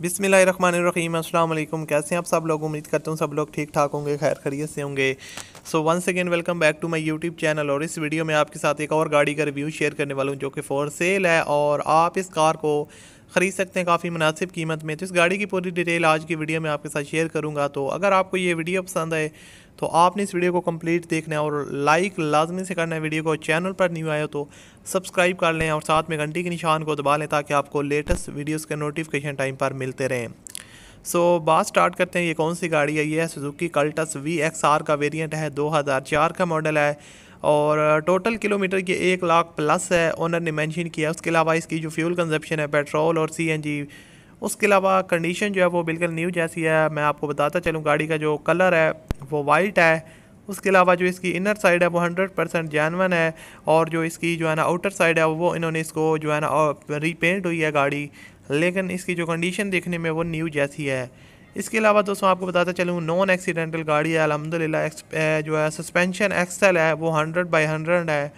बिसमिल वालेकुम कैसे हैं आप सब लोग उम्मीद करता हूँ सब लोग ठीक ठाक होंगे खैर खरीत से होंगे so once again welcome back to my YouTube channel और इस वीडियो में आपके साथ एक और गाड़ी का रिव्यू शेयर करने वाला हूँ जो कि फॉर सेल है और आप इस कार को ख़रीद सकते हैं काफ़ी मुनासिब कीमत में तो इस गाड़ी की पूरी डिटेल आज की वीडियो में आपके साथ शेयर करूँगा तो अगर आपको ये वीडियो पसंद आए तो आपने इस वीडियो को कम्प्लीट देखना है और लाइक लाजमी से करना है वीडियो को चैनल पर न्यू आए तो सब्सक्राइब कर लें और साथ में घंटी के निशान को दबा लें ताकि आपको लेटेस्ट वीडियोज़ के नोटिफिकेशन टाइम पर मिलते रहें सो so, बात स्टार्ट करते हैं ये कौन सी गाड़ी है ये है Suzuki Cultus V X R का वेरिएंट है 2004 का मॉडल है और टोटल किलोमीटर की एक लाख प्लस है ओनर ने मेंशन किया उसके अलावा इसकी जो फ्यूल कंजप्शन है पेट्रोल और सी उसके अलावा कंडीशन जो है वो बिल्कुल न्यू जैसी है मैं आपको बताता चलूँ गाड़ी का जो कलर है वो वाइट है उसके अलावा जो इसकी इनर साइड है वो हंड्रेड परसेंट जैनवन है और जो इसकी जो है ना आउटर साइड है वो इन्होंने इसको जो है ना रीपेंट हुई है गाड़ी लेकिन इसकी जो कंडीशन देखने में वो न्यू जैसी है इसके अलावा दोस्तों आपको बताता चलूँ नॉन एक्सीडेंटल गाड़ी है अलहमदिल्ला जो है सस्पेंशन एक्सल है वो हंड्रेड बाई हंड्रेड है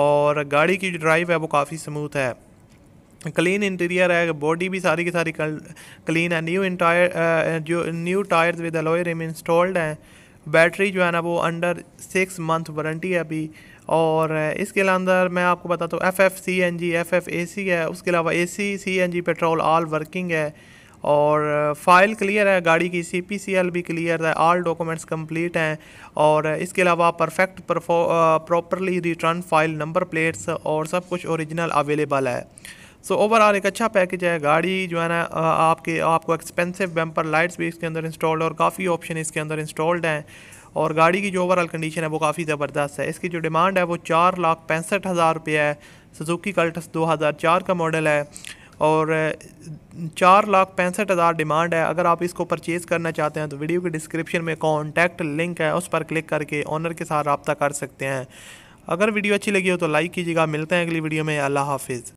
और गाड़ी की जो ड्राइव है वो काफ़ी स्मूथ है क्लीन इंटीरियर है बॉडी भी सारी की सारी क्लीन है न्यू इंटायर जो new tyre with alloy rim installed हैं बैटरी जो है ना वो अंडर सिक्स मंथ वारंटी है अभी और इसके अंदर मैं आपको बताता हूँ F F C N G F F A C है उसके अलावा A C C N G petrol all working है और फाइल क्लियर है गाड़ी की सी पी सी एल भी क्लियर है ऑल डॉक्यूमेंट्स कंप्लीट हैं और इसके अलावा perfect properly return file number plates और सब कुछ ओरिजिनल अवेलेबल है सो so, ओवरऑल एक अच्छा पैकेज है गाड़ी जो है ना आपके आपको एक्सपेंसिव बम्पर लाइट्स भी इसके अंदर इंस्टॉल्ड और काफ़ी ऑप्शन इसके अंदर इंस्टॉल्ड हैं और गाड़ी की जो ओवरऑल कंडीशन है वो काफ़ी ज़बरदस्त है इसकी जो डिमांड है वो चार लाख पैंसठ हज़ार रुपये है सुजुकी कल्टस दो हज़ार चार का मॉडल है और चार लाख पैंसठ हज़ार डिमांड है अगर आप इसको परचेज़ करना चाहते हैं तो वीडियो के डिस्क्रिप्शन में कॉन्टैक्ट लिंक है उस पर क्लिक करके ऑनर के साथ रबता कर सकते हैं अगर वीडियो अच्छी लगी हो तो लाइक कीजिएगा मिलते हैं अगली वीडियो में अल्लाह हाफिज़